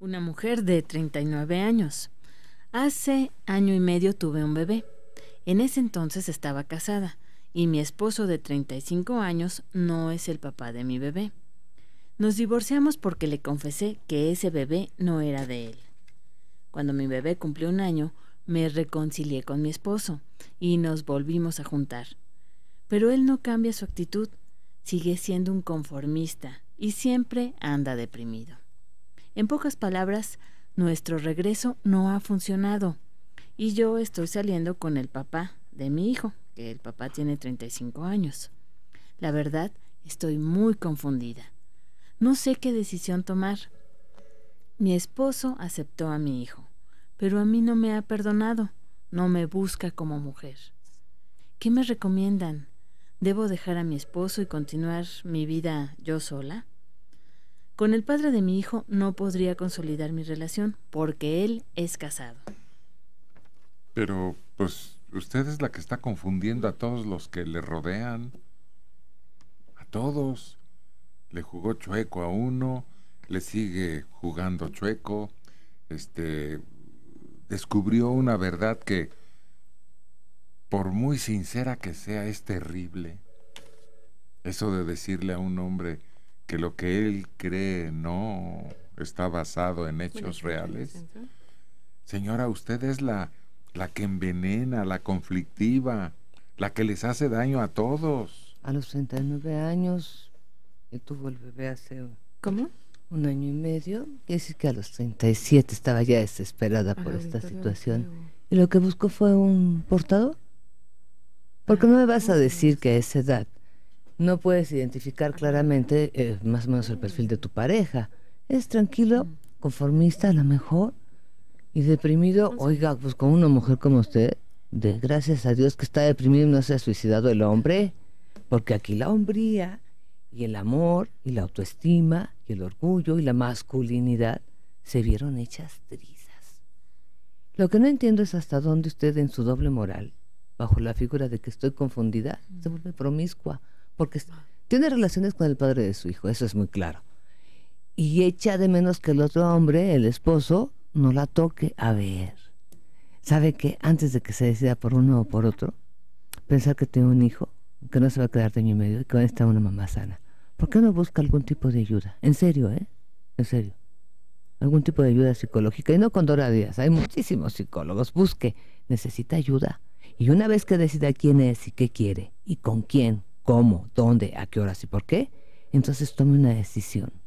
una mujer de 39 años. Hace año y medio tuve un bebé. En ese entonces estaba casada y mi esposo de 35 años no es el papá de mi bebé. Nos divorciamos porque le confesé que ese bebé no era de él. Cuando mi bebé cumplió un año, me reconcilié con mi esposo y nos volvimos a juntar. Pero él no cambia su actitud, sigue siendo un conformista y siempre anda deprimido. En pocas palabras, nuestro regreso no ha funcionado y yo estoy saliendo con el papá de mi hijo, que el papá tiene 35 años. La verdad, estoy muy confundida. No sé qué decisión tomar. Mi esposo aceptó a mi hijo, pero a mí no me ha perdonado, no me busca como mujer. ¿Qué me recomiendan? ¿Debo dejar a mi esposo y continuar mi vida yo sola? Con el padre de mi hijo no podría consolidar mi relación porque él es casado. Pero, pues, usted es la que está confundiendo a todos los que le rodean. A todos. Le jugó chueco a uno, le sigue jugando chueco. Este descubrió una verdad que por muy sincera que sea es terrible. Eso de decirle a un hombre que lo que él cree no está basado en hechos reales. Señora, usted es la, la que envenena, la conflictiva, la que les hace daño a todos. A los 39 años, él tuvo el bebé hace... ¿Cómo? Un año y medio. Quiere decir que a los 37 estaba ya desesperada por esta situación. y lo que buscó fue un portador. Porque no me vas a decir que a esa edad no puedes identificar claramente eh, más o menos el perfil de tu pareja. Es tranquilo, conformista a lo mejor, y deprimido, oiga, pues con una mujer como usted, de gracias a Dios que está deprimido no se ha suicidado el hombre, porque aquí la hombría y el amor y la autoestima y el orgullo y la masculinidad se vieron hechas trizas. Lo que no entiendo es hasta dónde usted en su doble moral, bajo la figura de que estoy confundida, se vuelve promiscua porque tiene relaciones con el padre de su hijo, eso es muy claro. Y echa de menos que el otro hombre, el esposo, no la toque. A ver, ¿sabe que antes de que se decida por uno o por otro, pensar que tiene un hijo que no se va a quedar de mi medio y que va a estar una mamá sana? ¿Por qué no busca algún tipo de ayuda? En serio, ¿eh? En serio. Algún tipo de ayuda psicológica. Y no con Dora Díaz, hay muchísimos psicólogos. Busque, necesita ayuda. Y una vez que decida quién es y qué quiere y con quién cómo, dónde, a qué horas y por qué, entonces tome una decisión.